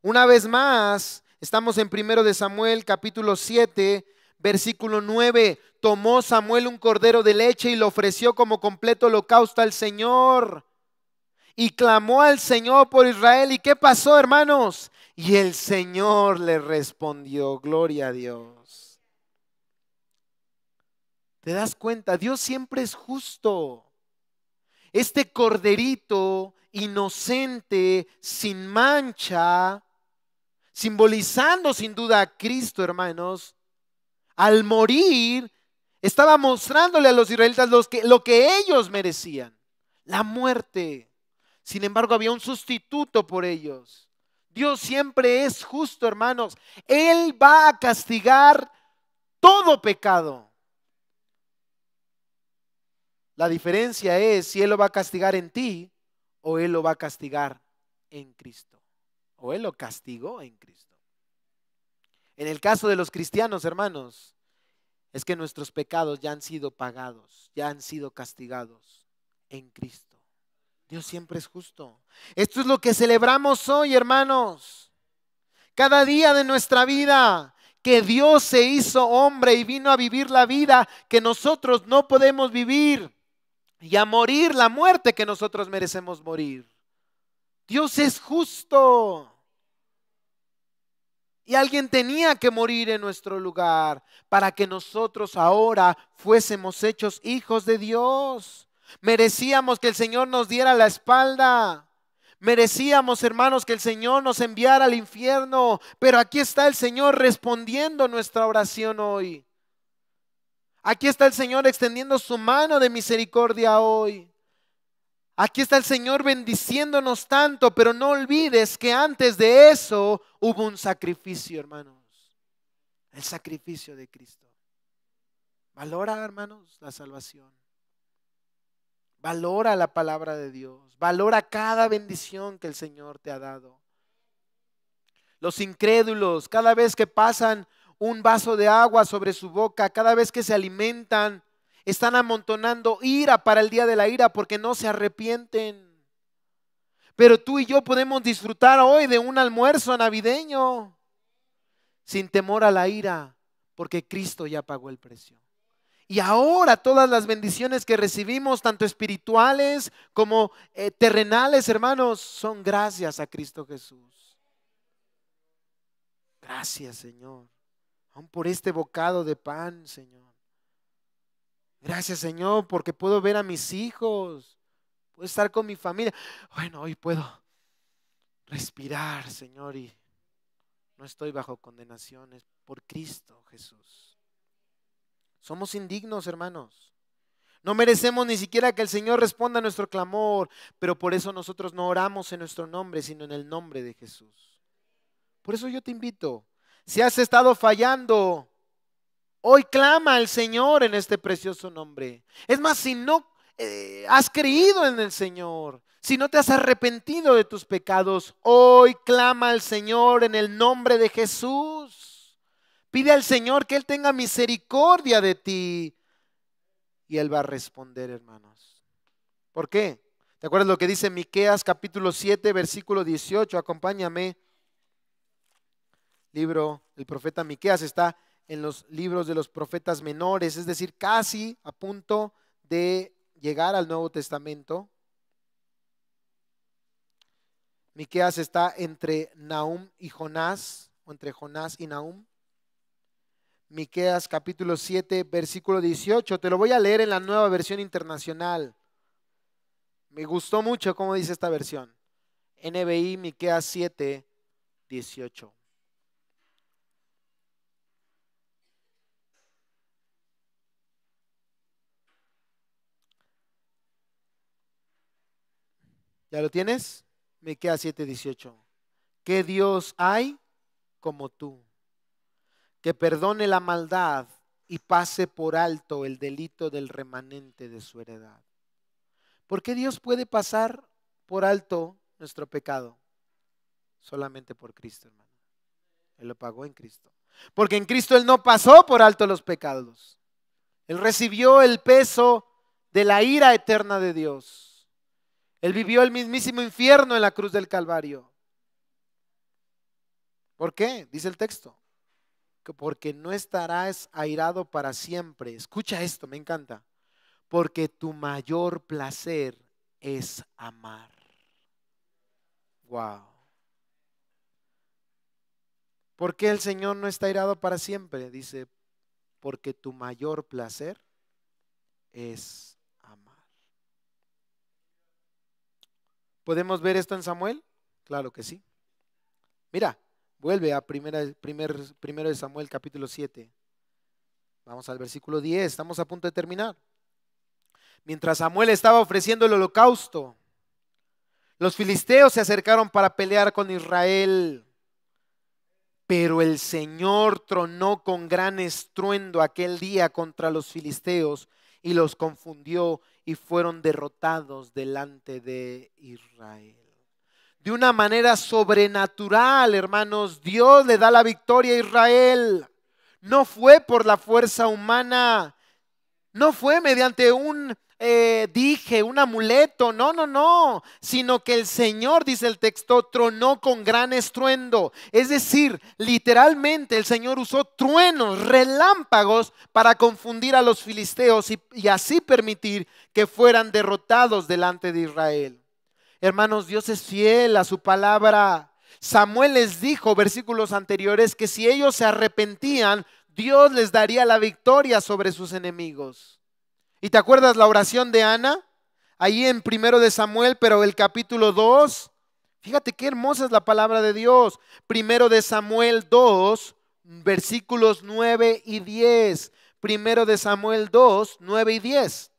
Una vez más, estamos en primero de Samuel capítulo 7, versículo 9. Tomó Samuel un cordero de leche y lo ofreció como completo holocausto al Señor y clamó al Señor por Israel. ¿Y qué pasó, hermanos? Y el Señor le respondió, gloria a Dios. ¿Te das cuenta? Dios siempre es justo. Este corderito inocente, sin mancha, simbolizando sin duda a Cristo, hermanos, al morir, estaba mostrándole a los israelitas lo que ellos merecían, la muerte. Sin embargo, había un sustituto por ellos. Dios siempre es justo, hermanos. Él va a castigar todo pecado. La diferencia es si Él lo va a castigar en ti o Él lo va a castigar en Cristo. O Él lo castigó en Cristo. En el caso de los cristianos, hermanos, es que nuestros pecados ya han sido pagados, ya han sido castigados en Cristo. Dios siempre es justo. Esto es lo que celebramos hoy, hermanos. Cada día de nuestra vida, que Dios se hizo hombre y vino a vivir la vida que nosotros no podemos vivir y a morir la muerte que nosotros merecemos morir. Dios es justo. Y alguien tenía que morir en nuestro lugar para que nosotros ahora fuésemos hechos hijos de Dios. Merecíamos que el Señor nos diera la espalda. Merecíamos, hermanos, que el Señor nos enviara al infierno, pero aquí está el Señor respondiendo nuestra oración hoy. Aquí está el Señor extendiendo su mano de misericordia hoy. Aquí está el Señor bendiciéndonos tanto, pero no olvides que antes de eso hubo un sacrificio, hermanos. El sacrificio de Cristo. Valora, hermanos, la salvación. Valora la palabra de Dios. Valora cada bendición que el Señor te ha dado. Los incrédulos, cada vez que pasan un vaso de agua sobre su boca, cada vez que se alimentan, están amontonando ira para el día de la ira porque no se arrepienten. Pero tú y yo podemos disfrutar hoy de un almuerzo navideño sin temor a la ira, porque Cristo ya pagó el precio. Y ahora todas las bendiciones que recibimos, tanto espirituales como eh, terrenales, hermanos, son gracias a Cristo Jesús. Gracias, Señor. Aún por este bocado de pan, Señor. Gracias, Señor, porque puedo ver a mis hijos. Puedo estar con mi familia. Bueno, hoy puedo respirar, Señor, y no estoy bajo condenaciones por Cristo Jesús. Somos indignos, hermanos. No merecemos ni siquiera que el Señor responda a nuestro clamor, pero por eso nosotros no oramos en nuestro nombre, sino en el nombre de Jesús. Por eso yo te invito, si has estado fallando, hoy clama al Señor en este precioso nombre. Es más, si no eh, has creído en el Señor, si no te has arrepentido de tus pecados, hoy clama al Señor en el nombre de Jesús. Pide al Señor que Él tenga misericordia de ti. Y Él va a responder, hermanos. ¿Por qué? ¿Te acuerdas lo que dice Miqueas capítulo 7, versículo 18? Acompáñame. Libro, el profeta Miqueas está en los libros de los profetas menores, es decir, casi a punto de llegar al Nuevo Testamento. Miqueas está entre Naum y Jonás, o entre Jonás y Naum. Miqueas capítulo 7, versículo 18. Te lo voy a leer en la nueva versión internacional. Me gustó mucho cómo dice esta versión. NBI Miqueas 7, 18. ¿Ya lo tienes? Miqueas 7, 18. ¿Qué Dios hay como tú? que perdone la maldad y pase por alto el delito del remanente de su heredad. ¿Por qué Dios puede pasar por alto nuestro pecado? Solamente por Cristo, hermano. Él lo pagó en Cristo. Porque en Cristo Él no pasó por alto los pecados. Él recibió el peso de la ira eterna de Dios. Él vivió el mismísimo infierno en la cruz del Calvario. ¿Por qué? Dice el texto porque no estarás airado para siempre. Escucha esto, me encanta. Porque tu mayor placer es amar. Wow. ¿Por qué el Señor no está airado para siempre? Dice, porque tu mayor placer es amar. ¿Podemos ver esto en Samuel? Claro que sí. Mira, Vuelve a primera, primero de Samuel capítulo 7. Vamos al versículo 10, estamos a punto de terminar. Mientras Samuel estaba ofreciendo el holocausto, los filisteos se acercaron para pelear con Israel. Pero el Señor tronó con gran estruendo aquel día contra los filisteos y los confundió y fueron derrotados delante de Israel de una manera sobrenatural, hermanos. Dios le da la victoria a Israel. No fue por la fuerza humana, no fue mediante un eh, dije, un amuleto, no, no, no, sino que el Señor, dice el texto, tronó con gran estruendo. Es decir, literalmente el Señor usó truenos, relámpagos para confundir a los filisteos y así permitir que fueran derrotados delante de Israel. Hermanos, Dios es fiel a su palabra. Samuel les dijo, versículos anteriores, que si ellos se arrepentían, Dios les daría la victoria sobre sus enemigos. ¿Y te acuerdas la oración de Ana? Ahí en primero de Samuel, pero el capítulo 2. Fíjate qué hermosa es la palabra de Dios. Primero de Samuel 2, versículos 9 y 10. Primero de Samuel 2, 9 y 10.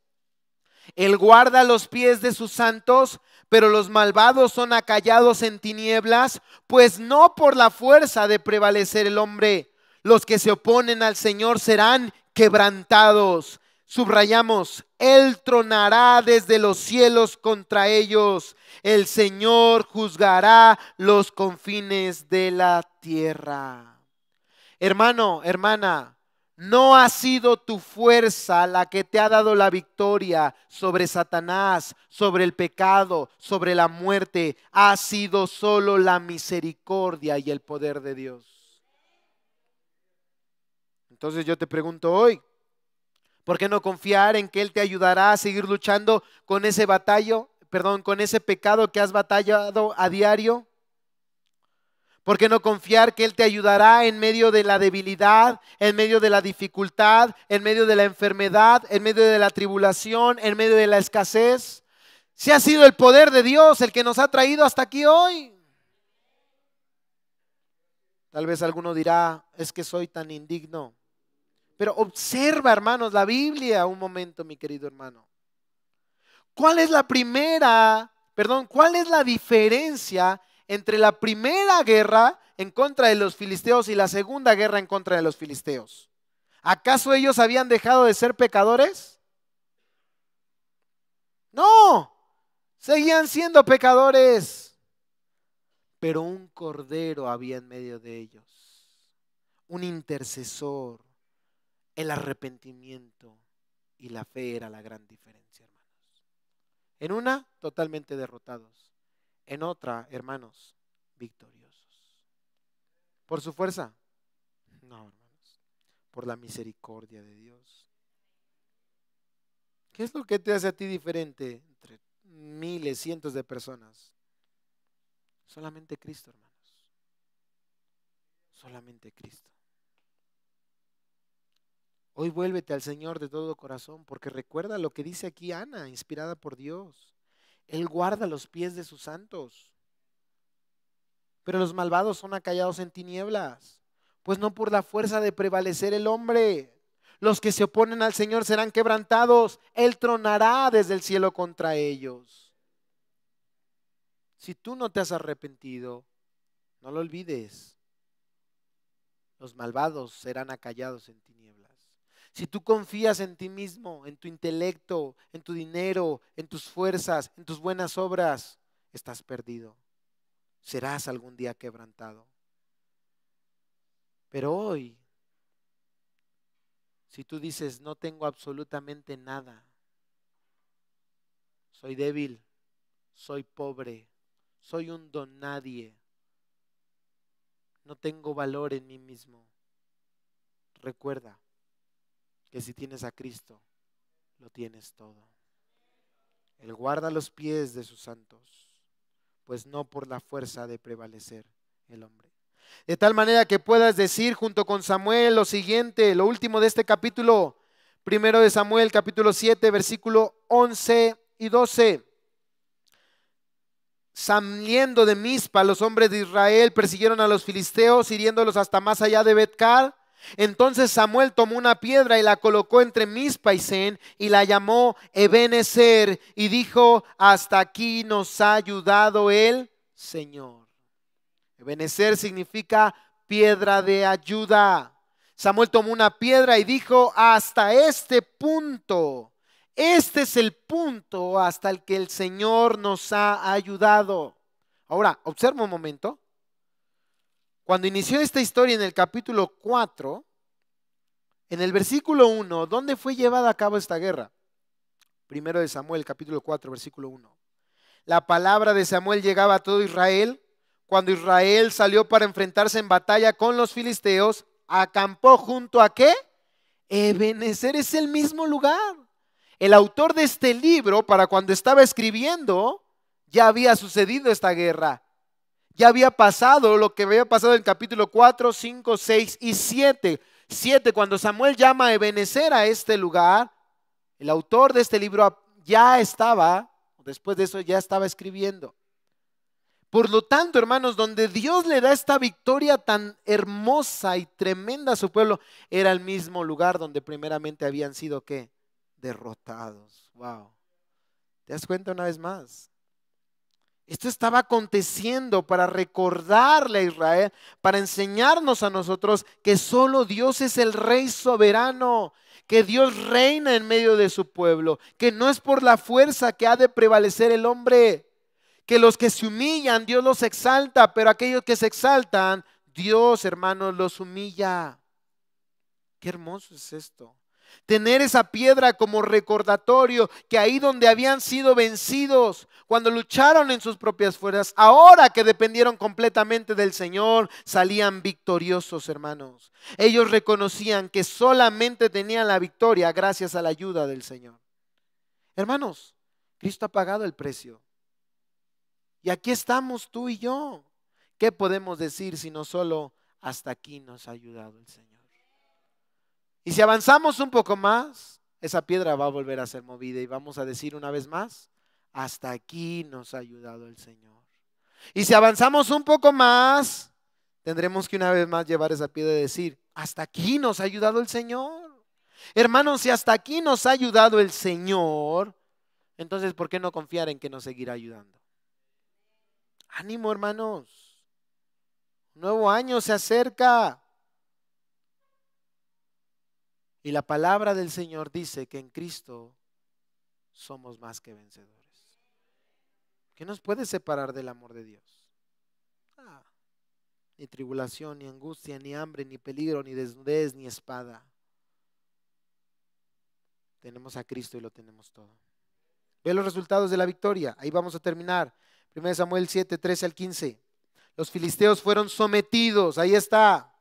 Él guarda los pies de sus santos, pero los malvados son acallados en tinieblas, pues no por la fuerza de prevalecer el hombre. Los que se oponen al Señor serán quebrantados. Subrayamos, Él tronará desde los cielos contra ellos. El Señor juzgará los confines de la tierra. Hermano, hermana, no ha sido tu fuerza la que te ha dado la victoria sobre Satanás, sobre el pecado, sobre la muerte. Ha sido solo la misericordia y el poder de Dios. Entonces yo te pregunto hoy, ¿por qué no confiar en que Él te ayudará a seguir luchando con ese batallo, perdón, con ese pecado que has batallado a diario? ¿Por qué no confiar que Él te ayudará en medio de la debilidad, en medio de la dificultad, en medio de la enfermedad, en medio de la tribulación, en medio de la escasez? Si ha sido el poder de Dios el que nos ha traído hasta aquí hoy. Tal vez alguno dirá, es que soy tan indigno. Pero observa, hermanos, la Biblia un momento, mi querido hermano. ¿Cuál es la primera, perdón, cuál es la diferencia entre la primera guerra en contra de los filisteos y la segunda guerra en contra de los filisteos. ¿Acaso ellos habían dejado de ser pecadores? No, seguían siendo pecadores. Pero un cordero había en medio de ellos, un intercesor, el arrepentimiento y la fe era la gran diferencia, hermanos. En una, totalmente derrotados en otra, hermanos, victoriosos. ¿Por su fuerza? No, hermanos, por la misericordia de Dios. ¿Qué es lo que te hace a ti diferente entre miles, cientos de personas? Solamente Cristo, hermanos. Solamente Cristo. Hoy vuélvete al Señor de todo corazón, porque recuerda lo que dice aquí Ana, inspirada por Dios. Él guarda los pies de sus santos. Pero los malvados son acallados en tinieblas, pues no por la fuerza de prevalecer el hombre. Los que se oponen al Señor serán quebrantados. Él tronará desde el cielo contra ellos. Si tú no te has arrepentido, no lo olvides. Los malvados serán acallados en tinieblas. Si tú confías en ti mismo, en tu intelecto, en tu dinero, en tus fuerzas, en tus buenas obras, estás perdido. Serás algún día quebrantado. Pero hoy, si tú dices, no tengo absolutamente nada, soy débil, soy pobre, soy un don nadie, no tengo valor en mí mismo, recuerda que si tienes a Cristo, lo tienes todo. Él guarda los pies de sus santos, pues no por la fuerza de prevalecer el hombre. De tal manera que puedas decir junto con Samuel lo siguiente, lo último de este capítulo, primero de Samuel capítulo 7, versículo 11 y 12. Samiendo de Mizpa, los hombres de Israel persiguieron a los filisteos, hiriéndolos hasta más allá de Betcar entonces Samuel tomó una piedra y la colocó entre mis paisén y la llamó Ebenezer y dijo, hasta aquí nos ha ayudado el Señor. Ebenezer significa piedra de ayuda. Samuel tomó una piedra y dijo, hasta este punto, este es el punto hasta el que el Señor nos ha ayudado. Ahora, observa un momento. Cuando inició esta historia en el capítulo 4, en el versículo 1, ¿dónde fue llevada a cabo esta guerra? Primero de Samuel, capítulo 4, versículo 1. La palabra de Samuel llegaba a todo Israel. Cuando Israel salió para enfrentarse en batalla con los filisteos, acampó junto a qué? Ebenezer es el mismo lugar. El autor de este libro, para cuando estaba escribiendo, ya había sucedido esta guerra ya había pasado lo que había pasado en capítulo 4, 5, 6 y 7. 7, cuando Samuel llama a Ebenezer a este lugar, el autor de este libro ya estaba, después de eso ya estaba escribiendo. Por lo tanto, hermanos, donde Dios le da esta victoria tan hermosa y tremenda a su pueblo, era el mismo lugar donde primeramente habían sido que derrotados. Wow. ¿Te das cuenta una vez más? Esto estaba aconteciendo para recordarle a Israel, para enseñarnos a nosotros que solo Dios es el rey soberano, que Dios reina en medio de su pueblo, que no es por la fuerza que ha de prevalecer el hombre, que los que se humillan Dios los exalta, pero aquellos que se exaltan, Dios, hermanos, los humilla. Qué hermoso es esto. Tener esa piedra como recordatorio que ahí donde habían sido vencidos, cuando lucharon en sus propias fuerzas, ahora que dependieron completamente del Señor, salían victoriosos, hermanos. Ellos reconocían que solamente tenían la victoria gracias a la ayuda del Señor. Hermanos, Cristo ha pagado el precio. Y aquí estamos tú y yo. ¿Qué podemos decir si no solo hasta aquí nos ha ayudado el Señor? Y si avanzamos un poco más, esa piedra va a volver a ser movida y vamos a decir una vez más, hasta aquí nos ha ayudado el Señor. Y si avanzamos un poco más, tendremos que una vez más llevar esa piedra y decir, hasta aquí nos ha ayudado el Señor. Hermanos, si hasta aquí nos ha ayudado el Señor, entonces ¿por qué no confiar en que nos seguirá ayudando? Ánimo, hermanos. Nuevo año se acerca. Y la palabra del Señor dice que en Cristo somos más que vencedores. ¿Qué nos puede separar del amor de Dios? Ah, ni tribulación, ni angustia, ni hambre, ni peligro, ni desnudez, ni espada. Tenemos a Cristo y lo tenemos todo. Ve los resultados de la victoria. Ahí vamos a terminar. 1 Samuel 7, 13 al 15. Los filisteos fueron sometidos. Ahí está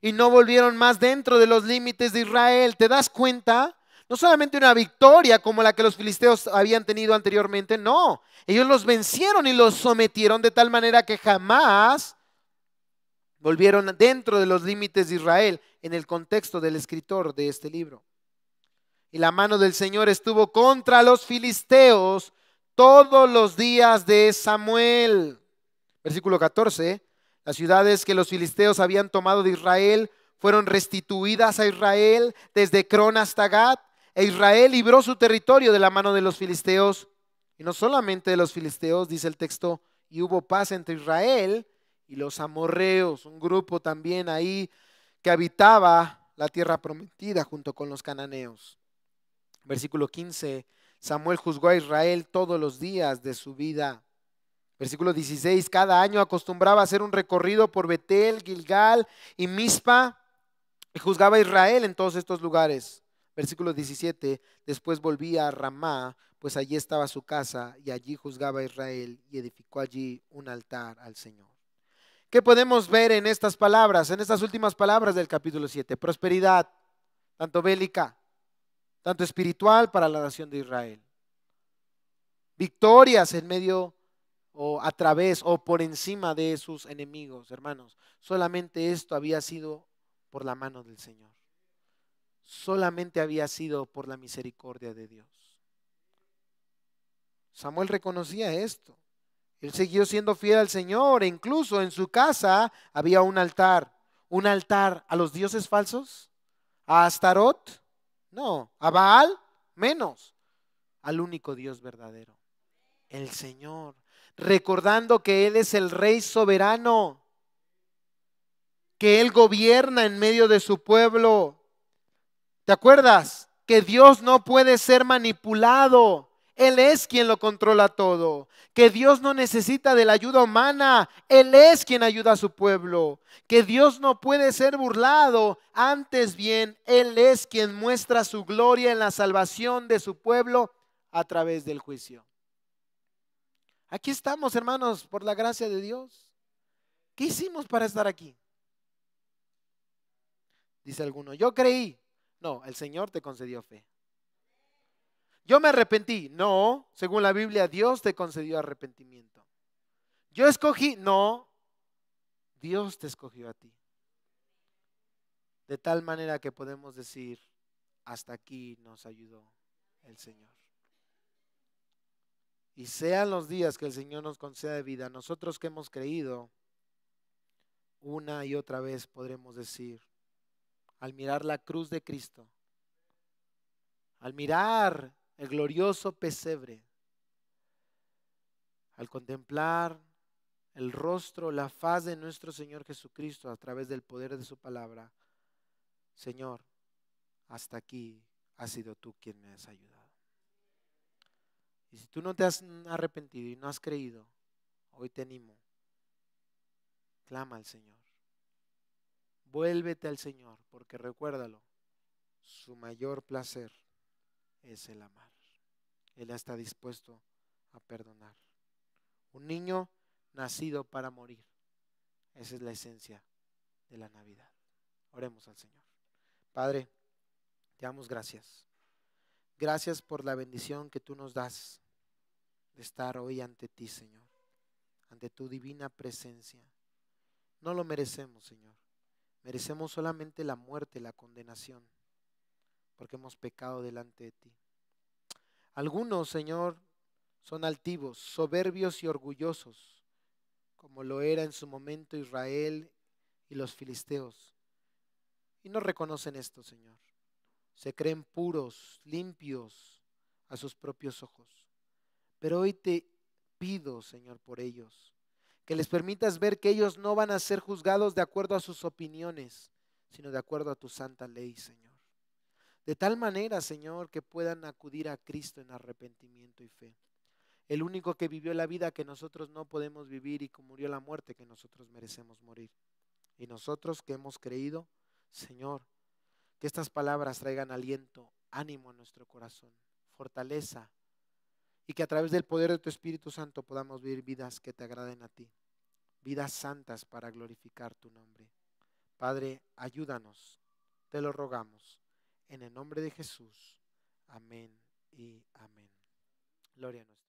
y no volvieron más dentro de los límites de Israel. ¿Te das cuenta? No solamente una victoria como la que los filisteos habían tenido anteriormente, no. Ellos los vencieron y los sometieron de tal manera que jamás volvieron dentro de los límites de Israel en el contexto del escritor de este libro. Y la mano del Señor estuvo contra los filisteos todos los días de Samuel. Versículo 14. Las ciudades que los filisteos habían tomado de Israel fueron restituidas a Israel desde Cron hasta Gad, e Israel libró su territorio de la mano de los filisteos. Y no solamente de los filisteos, dice el texto, y hubo paz entre Israel y los amorreos, un grupo también ahí que habitaba la tierra prometida junto con los cananeos. Versículo 15, Samuel juzgó a Israel todos los días de su vida. Versículo 16, cada año acostumbraba hacer un recorrido por Betel, Gilgal y Mispa y juzgaba a Israel en todos estos lugares. Versículo 17, después volvía a Ramá, pues allí estaba su casa y allí juzgaba a Israel y edificó allí un altar al Señor. ¿Qué podemos ver en estas palabras, en estas últimas palabras del capítulo 7? Prosperidad, tanto bélica, tanto espiritual para la nación de Israel. Victorias en medio o a través o por encima de sus enemigos, hermanos. Solamente esto había sido por la mano del Señor. Solamente había sido por la misericordia de Dios. Samuel reconocía esto. Él siguió siendo fiel al Señor e incluso en su casa había un altar. ¿Un altar a los dioses falsos? ¿A Astarot? No. ¿A Baal? Menos. Al único Dios verdadero. El Señor recordando que Él es el Rey soberano, que Él gobierna en medio de su pueblo. ¿Te acuerdas? Que Dios no puede ser manipulado. Él es quien lo controla todo. Que Dios no necesita de la ayuda humana. Él es quien ayuda a su pueblo. Que Dios no puede ser burlado. Antes bien, Él es quien muestra su gloria en la salvación de su pueblo a través del juicio. Aquí estamos, hermanos, por la gracia de Dios. ¿Qué hicimos para estar aquí? Dice alguno, yo creí. No, el Señor te concedió fe. Yo me arrepentí. No, según la Biblia, Dios te concedió arrepentimiento. Yo escogí. No, Dios te escogió a ti. De tal manera que podemos decir, hasta aquí nos ayudó el Señor. Y sean los días que el Señor nos conceda de vida, nosotros que hemos creído, una y otra vez podremos decir, al mirar la cruz de Cristo, al mirar el glorioso pesebre, al contemplar el rostro, la faz de nuestro Señor Jesucristo a través del poder de su palabra, Señor, hasta aquí has sido tú quien me has ayudado. Y si tú no te has arrepentido y no has creído, hoy te animo. Clama al Señor. Vuélvete al Señor, porque recuérdalo, su mayor placer es el amar. Él está dispuesto a perdonar. Un niño nacido para morir. Esa es la esencia de la Navidad. Oremos al Señor. Padre, te damos gracias. Gracias por la bendición que tú nos das de estar hoy ante ti, Señor, ante tu divina presencia. No lo merecemos, Señor. Merecemos solamente la muerte, la condenación, porque hemos pecado delante de ti. Algunos, Señor, son altivos, soberbios y orgullosos, como lo era en su momento Israel y los filisteos. Y no reconocen esto, Señor se creen puros, limpios a sus propios ojos. Pero hoy te pido, Señor, por ellos, que les permitas ver que ellos no van a ser juzgados de acuerdo a sus opiniones, sino de acuerdo a tu santa ley, Señor. De tal manera, Señor, que puedan acudir a Cristo en arrepentimiento y fe. El único que vivió la vida que nosotros no podemos vivir y que murió la muerte que nosotros merecemos morir. Y nosotros que hemos creído, Señor, que estas palabras traigan aliento, ánimo a nuestro corazón, fortaleza, y que a través del poder de tu Espíritu Santo podamos vivir vidas que te agraden a ti, vidas santas para glorificar tu nombre. Padre, ayúdanos, te lo rogamos, en el nombre de Jesús. Amén y amén. Gloria a